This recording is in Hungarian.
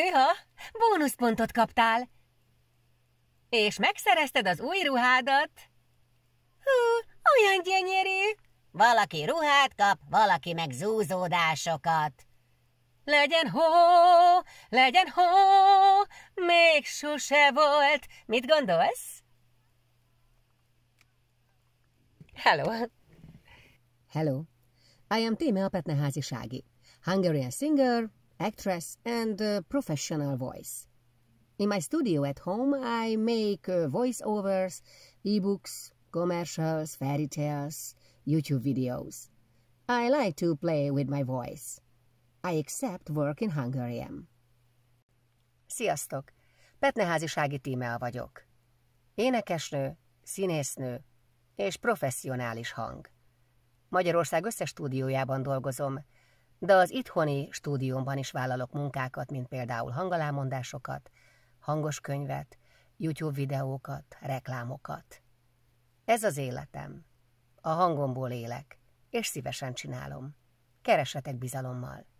Hűha, bónuszpontot kaptál! És megszerezted az új ruhádat? Hú, olyan gyönyörű! Valaki ruhát kap, valaki meg zúzódásokat. Legyen hó, legyen hó, még sose volt. Mit gondolsz? Hello. Hello. I am Tíme a Petneházi Sági. Hungarian singer, actress, and a professional voice. In my studio at home, I make uh, voiceovers, ebooks, commercials, fairy tales, YouTube videos. I like to play with my voice. I accept work in Hungarian. Sziasztok! Petneházisági tímea vagyok. Énekesnő, színésznő és professzionális hang. Magyarország összes stúdiójában dolgozom, de az itthoni stúdiómban is vállalok munkákat, mint például hangalámondásokat, hangos könyvet, YouTube videókat, reklámokat. Ez az életem. A hangomból élek, és szívesen csinálom. Keresetek bizalommal.